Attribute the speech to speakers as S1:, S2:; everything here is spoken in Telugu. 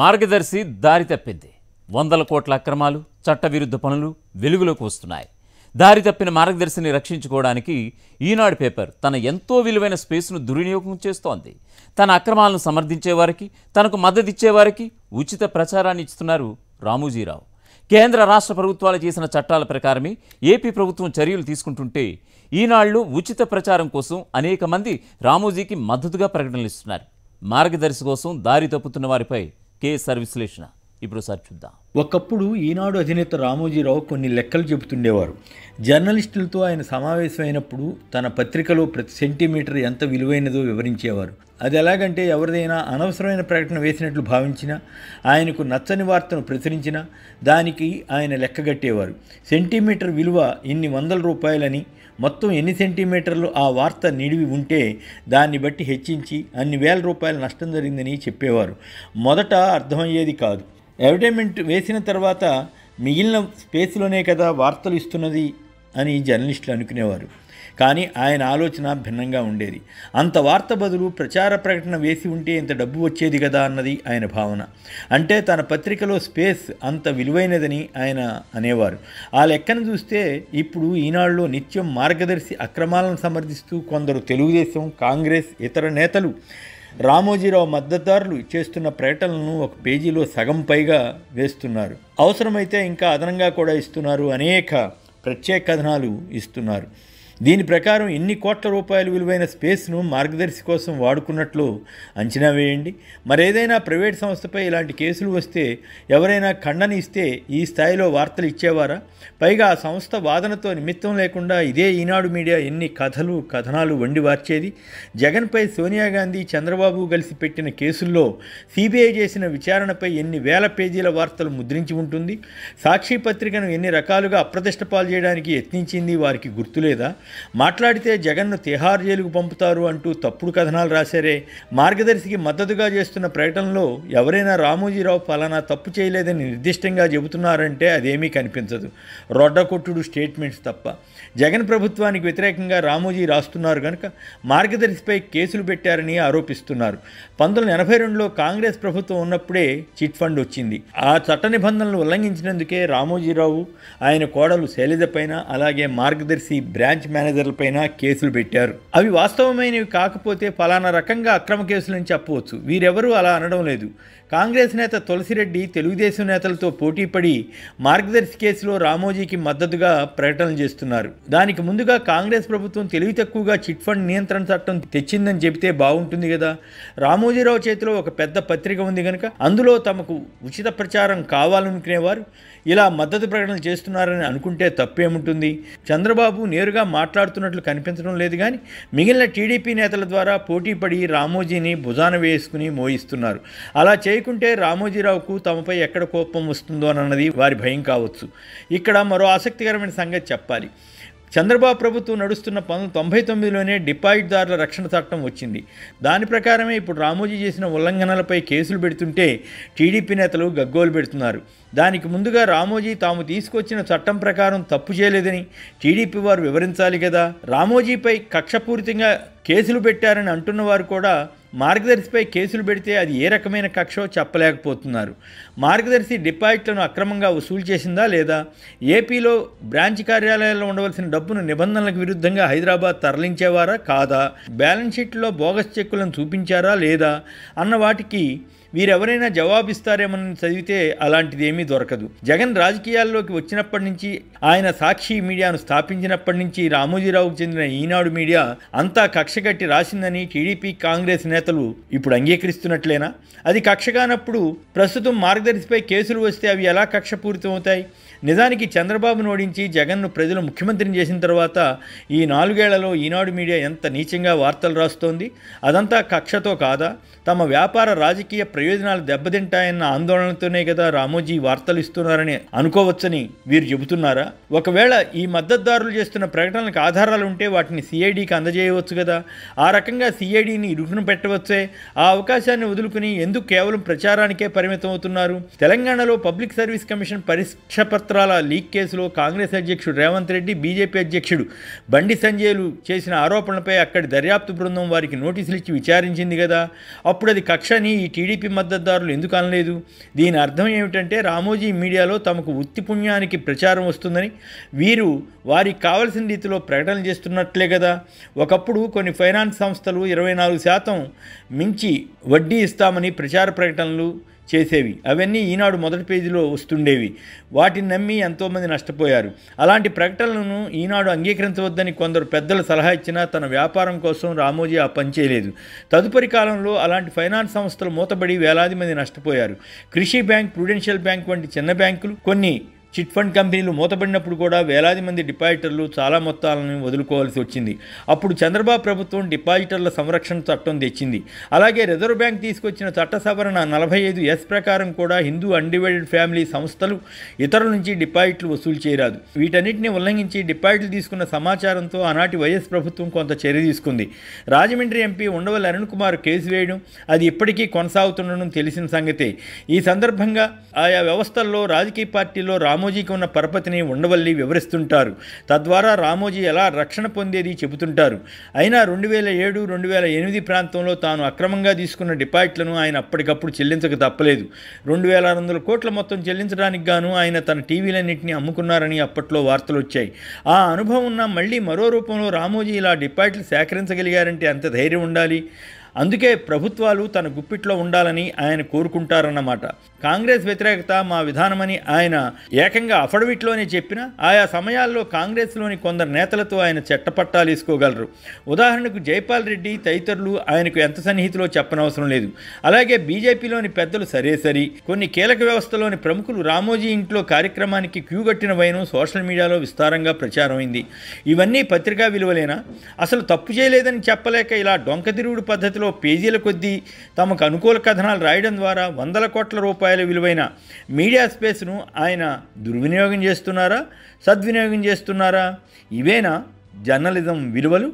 S1: మార్గదర్శి దారి తప్పింది వందల కోట్ల అక్రమాలు చట్టవిరుద్ధ పనులు వెలుగులోకి వస్తున్నాయి దారి తప్పిన మార్గదర్శిని రక్షించుకోవడానికి ఈనాడు పేపర్ తన ఎంతో విలువైన స్పేస్ను దుర్వినియోగం చేస్తోంది తన అక్రమాలను సమర్థించేవారికి తనకు మద్దతిచ్చేవారికి ఉచిత ప్రచారాన్ని ఇస్తున్నారు రామోజీరావు కేంద్ర రాష్ట్ర ప్రభుత్వాలు చేసిన చట్టాల ప్రకారమే ఏపీ ప్రభుత్వం చర్యలు తీసుకుంటుంటే ఈనాళ్లు ఉచిత ప్రచారం కోసం అనేక మంది రామోజీకి మద్దతుగా ప్రకటనలు ఇస్తున్నారు మార్గదర్శి కోసం దారి తప్పుతున్న వారిపై కేఎస్ఆర్ విశ్లేషణ ఇప్పుడు సార్ చూద్దాం ఒకప్పుడు ఈనాడు అధినేత రామోజీరావు కొన్ని లెక్కలు చెబుతుండేవారు జర్నలిస్టులతో ఆయన సమావేశమైనప్పుడు తన పత్రికలో ప్రతి సెంటీమీటర్ ఎంత విలువైనదో వివరించేవారు అది ఎలాగంటే ఎవరిదైనా అనవసరమైన ప్రకటన వేసినట్లు భావించినా ఆయనకు నచ్చని వార్తను ప్రచురించినా దానికి ఆయన లెక్కగట్టేవారు సెంటీమీటర్ విలువ ఇన్ని వందల రూపాయలని మొత్తం ఎన్ని సెంటీమీటర్లు ఆ వార్త నిడివి ఉంటే దాన్ని బట్టి హెచ్చించి అన్ని వేల రూపాయల నష్టం జరిగిందని చెప్పేవారు మొదట అర్థమయ్యేది కాదు అడ్వర్టైజ్మెంట్ వేసిన తర్వాత మిగిలిన స్పేస్లోనే కదా వార్తలు ఇస్తున్నది అని జర్నలిస్టులు అనుకునేవారు కానీ ఆయన ఆలోచన భిన్నంగా ఉండేది అంత వార్త బదులు ప్రచార ప్రకటన వేసి ఉంటే ఇంత డబ్బు వచ్చేది కదా అన్నది ఆయన భావన అంటే తన పత్రికలో స్పేస్ అంత విలువైనదని ఆయన అనేవారు ఆ లెక్కను చూస్తే ఇప్పుడు ఈనాడులో నిత్యం మార్గదర్శి అక్రమాలను సమర్థిస్తూ కొందరు తెలుగుదేశం కాంగ్రెస్ ఇతర నేతలు రామోజీరావు మద్దతుదారులు చేస్తున్న ప్రకటనలను ఒక పేజీలో సగం పైగా వేస్తున్నారు అవసరమైతే ఇంకా అదనంగా కూడా ఇస్తున్నారు అనేక ప్రత్యేక కథనాలు ఇస్తున్నారు దీని ప్రకారం ఎన్ని కోట్ల రూపాయలు విలువైన స్పేస్ను మార్గదర్శి కోసం వాడుకున్నట్లు అంచనా వేయండి మరేదైనా ప్రైవేట్ సంస్థపై ఇలాంటి కేసులు వస్తే ఎవరైనా ఖండన ఇస్తే ఈ స్థాయిలో వార్తలు ఇచ్చేవారా పైగా ఆ సంస్థ వాదనతో నిమిత్తం లేకుండా ఇదే ఈనాడు మీడియా ఎన్ని కథలు కథనాలు వండి వార్చేది జగన్పై సోనియా గాంధీ చంద్రబాబు కలిసి పెట్టిన కేసుల్లో సిబిఐ చేసిన విచారణపై ఎన్ని వేల పేజీల వార్తలు ముద్రించి ఉంటుంది సాక్షి పత్రికను ఎన్ని రకాలుగా అప్రతిష్ట పాలు చేయడానికి యత్నించింది వారికి గుర్తులేదా మాట్లాడితే జగన్ను తిహార్ జైలుకు పంపుతారు అంటూ తప్పుడు కథనాలు రాశారే మార్గదర్శికి మద్దతుగా చేస్తున్న ప్రకటనలో ఎవరైనా రామోజీరావు ఫలానా తప్పు చేయలేదని నిర్దిష్టంగా చెబుతున్నారంటే అదేమీ కనిపించదు రొడ్డకొట్టుడు స్టేట్మెంట్స్ తప్ప జగన్ ప్రభుత్వానికి వ్యతిరేకంగా రామోజీ రాస్తున్నారు కనుక మార్గదర్శిపై కేసులు పెట్టారని ఆరోపిస్తున్నారు పంతొమ్మిది వందల ఎనభై రెండులో కాంగ్రెస్ ప్రభుత్వం ఉన్నప్పుడే చిట్ ఫండ్ వచ్చింది ఆ చట్ట నిబంధనలు ఉల్లంఘించినందుకే రామోజీరావు ఆయన కోడలు శైలజ పైన అలాగే మార్గదర్శి బ్రాంచ్ మ్యాన్ మేనేజర్లపైన కేసులు పెట్టారు అవి వాస్తవమైనవి కాకపోతే ఫలానా రకంగా అక్రమ కేసులని చెప్పవచ్చు వీరెవరూ అలా అనడం లేదు కాంగ్రెస్ నేత తులసిరెడ్డి తెలుగుదేశం నేతలతో పోటీపడి మార్గదర్శి కేసులో రామోజీకి మద్దతుగా ప్రకటనలు చేస్తున్నారు దానికి ముందుగా కాంగ్రెస్ ప్రభుత్వం తెలివి తక్కువగా చిట్ ఫండ్ నియంత్రణ చట్టం తెచ్చిందని చెబితే బాగుంటుంది కదా రామోజీరావు చేతిలో ఒక పెద్ద పత్రిక ఉంది కనుక అందులో తమకు ఉచిత ప్రచారం కావాలనుకునేవారు ఇలా మద్దతు ప్రకటనలు చేస్తున్నారని అనుకుంటే తప్పేముంటుంది చంద్రబాబు నేరుగా మాట్లాడుతున్నారు మాట్లాడుతున్నట్లు కనిపించడం లేదు కానీ మిగిలిన టీడీపీ నేతల ద్వారా పోటీపడి రామోజీని భుజాన వేసుకుని మోయిస్తున్నారు అలా చేయకుంటే రామోజీరావుకు తమపై ఎక్కడ కోపం వస్తుందోనన్నది వారి భయం కావచ్చు ఇక్కడ మరో ఆసక్తికరమైన సంగతి చెప్పాలి చంద్రబాబు ప్రభుత్వం నడుస్తున్న పంతొమ్మిది తొంభై తొమ్మిదిలోనే డిపాజిట్దారుల రక్షణ చట్టం వచ్చింది దాని ప్రకారమే ఇప్పుడు రామోజీ చేసిన ఉల్లంఘనలపై కేసులు పెడుతుంటే టీడీపీ నేతలు గగ్గోలు పెడుతున్నారు దానికి ముందుగా రామోజీ తాము తీసుకొచ్చిన చట్టం ప్రకారం తప్పు చేయలేదని టీడీపీ వారు వివరించాలి కదా రామోజీపై కక్షపూరితంగా కేసులు పెట్టారని అంటున్న వారు కూడా మార్గదర్శిపై కేసులు పెడితే అది ఏ రకమైన కక్షో చెప్పలేకపోతున్నారు మార్గదర్శి డిపాజిట్లను అక్రమంగా వసూలు చేసిందా లేదా ఏపీలో బ్రాంచ్ కార్యాలయాల్లో ఉండవలసిన డబ్బును నిబంధనలకు విరుద్ధంగా హైదరాబాద్ తరలించేవారా కాదా బ్యాలెన్స్ షీట్లో బోగస్ చెక్కులను చూపించారా లేదా అన్న వాటికి వీరెవరైనా జవాబిస్తారేమని చదివితే అలాంటిది ఏమీ దొరకదు జగన్ రాజకీయాల్లోకి వచ్చినప్పటి నుంచి ఆయన సాక్షి మీడియాను స్థాపించినప్పటి నుంచి రామోజీరావుకు చెందిన ఈనాడు మీడియా అంతా కక్షగట్టి రాసిందని టీడీపీ కాంగ్రెస్ నేతలు ఇప్పుడు అంగీకరిస్తున్నట్లేనా అది కక్ష కానప్పుడు ప్రస్తుతం మార్గదర్శిపై కేసులు వస్తే అవి ఎలా కక్షపూరితమవుతాయి నిజానికి చంద్రబాబును ఓడించి జగన్ను ప్రజలు ముఖ్యమంత్రిని చేసిన తర్వాత ఈ నాలుగేళ్లలో ఈనాడు మీడియా ఎంత నీచంగా వార్తలు రాస్తోంది అదంతా కక్షతో కాదా తమ వ్యాపార రాజకీయ ప్రయోజనాలు దెబ్బతింటాయన్న ఆందోళనతోనే కదా రామోజీ వార్తలు ఇస్తున్నారని అనుకోవచ్చని వీరు చెబుతున్నారా ఒకవేళ ఈ మద్దతుదారులు చేస్తున్న ప్రకటనలకు ఆధారాలు ఉంటే వాటిని సిఐడికి అందజేయవచ్చు కదా ఆ రకంగా సిఐడిని ఇరుకును పెట్టవచ్చే ఆ అవకాశాన్ని వదులుకుని ఎందుకు కేవలం ప్రచారానికే పరిమితం అవుతున్నారు తెలంగాణలో పబ్లిక్ సర్వీస్ కమిషన్ పరీక్ష పత్రాల లీక్ కేసులో కాంగ్రెస్ అధ్యక్షుడు రేవంత్ రెడ్డి బీజేపీ అధ్యక్షుడు బండి సంజయ్లు చేసిన ఆరోపణలపై అక్కడి దర్యాప్తు బృందం వారికి నోటీసులు ఇచ్చి విచారించింది కదా అప్పుడు అది కక్షని ఈ టీడీపీ బీజేపీ మద్దతుదారులు ఎందుకు అనలేదు దీని అర్థం ఏమిటంటే రామోజీ మీడియాలో తమకు ఉత్తి పుణ్యానికి ప్రచారం వస్తుందని వీరు వారికి కావలసిన రీతిలో ప్రకటన చేస్తున్నట్లే కదా ఒకప్పుడు కొన్ని ఫైనాన్స్ సంస్థలు ఇరవై నాలుగు శాతం మించి వడ్డీ ఇస్తామని ప్రచార ప్రకటనలు చేసేవి అవన్నీ ఈనాడు మొదటి పేజీలో వస్తుండేవి వాటిని నమ్మి ఎంతోమంది నష్టపోయారు అలాంటి ప్రకటనలను ఈనాడు అంగీకరించవద్దని కొందరు పెద్దలు సలహా ఇచ్చినా తన వ్యాపారం కోసం రామోజీ ఆ పని చేయలేదు తదుపరి కాలంలో అలాంటి ఫైనాన్స్ సంస్థలు మూతబడి వేలాది మంది నష్టపోయారు కృషి బ్యాంక్ ప్రుడెన్షియల్ బ్యాంక్ వంటి చిన్న బ్యాంకులు కొన్ని చిట్ ఫండ్ కంపెనీలు మూతబడినప్పుడు కూడా వేలాది మంది డిపాజిటర్లు చాలా మొత్తాలను వదులుకోవాల్సి వచ్చింది అప్పుడు చంద్రబాబు ప్రభుత్వం డిపాజిటర్ల సంరక్షణ చట్టం తెచ్చింది అలాగే రిజర్వ్ బ్యాంక్ తీసుకొచ్చిన చట్ట సవరణ నలభై ఐదు ఎస్ ప్రకారం కూడా హిందూ అన్డివైడెడ్ ఫ్యామిలీ సంస్థలు ఇతరుల నుంచి డిపాజిట్లు వసూలు చేయరాదు వీటన్నింటిని ఉల్లంఘించి డిపాజిట్లు తీసుకున్న సమాచారంతో ఆనాటి వైఎస్ ప్రభుత్వం కొంత చర్య తీసుకుంది రాజమండ్రి ఎంపీ ఉండవల్లి అరుణ్ కుమార్ కేసు వేయడం అది ఇప్పటికీ కొనసాగుతుండడం తెలిసిన సంగతే ఈ సందర్భంగా ఆయా వ్యవస్థల్లో రాజకీయ పార్టీలో రాము రామోజీకి ఉన్న పరపతిని ఉండవల్లి వివరిస్తుంటారు తద్వారా రామోజీ ఎలా రక్షణ పొందేది చెబుతుంటారు అయినా రెండు వేల ఏడు రెండు వేల ఎనిమిది ప్రాంతంలో తాను అక్రమంగా తీసుకున్న డిపాజిట్లను ఆయన అప్పటికప్పుడు చెల్లించక తప్పలేదు రెండు వేల ఆరు వందల కోట్ల మొత్తం చెల్లించడానికి గాను ఆయన తన టీవీలన్నింటినీ అమ్ముకున్నారని అప్పట్లో వార్తలు వచ్చాయి ఆ అనుభవం ఉన్న మళ్ళీ మరో రూపంలో రామోజీ ఇలా డిపాజిట్లు సేకరించగలిగారంటే అంత ధైర్యం ఉండాలి అందుకే ప్రభుత్వాలు తన గుప్పిట్లో ఉండాలని ఆయన కోరుకుంటారన్నమాట కాంగ్రెస్ వ్యతిరేకత మా విధానమని ఆయన ఏకంగా అఫడవిట్లోనే చెప్పిన ఆయా సమయాల్లో కాంగ్రెస్లోని కొందరు నేతలతో ఆయన చట్టపట్టాలు వేసుకోగలరు ఉదాహరణకు జైపాల్ రెడ్డి తదితరులు ఆయనకు ఎంత సన్నిహితులో చెప్పనవసరం లేదు అలాగే బీజేపీలోని పెద్దలు సరే సరి కొన్ని కీలక వ్యవస్థలోని ప్రముఖులు రామోజీ ఇంట్లో కార్యక్రమానికి క్యూ కట్టిన వైనం సోషల్ మీడియాలో విస్తారంగా ప్రచారమైంది ఇవన్నీ పత్రికా విలువలేనా అసలు తప్పు చేయలేదని చెప్పలేక ఇలా డొంకతిరుగుడు పద్ధతి పరిమితిలో పేజీల కొద్దీ తమకు అనుకూల కథనాలు రాయడం ద్వారా వందల కోట్ల రూపాయల విలువైన మీడియా స్పేస్ను ఆయన దుర్వినియోగం చేస్తున్నారా సద్వినియోగం చేస్తున్నారా ఇవేనా జర్నలిజం విలువలు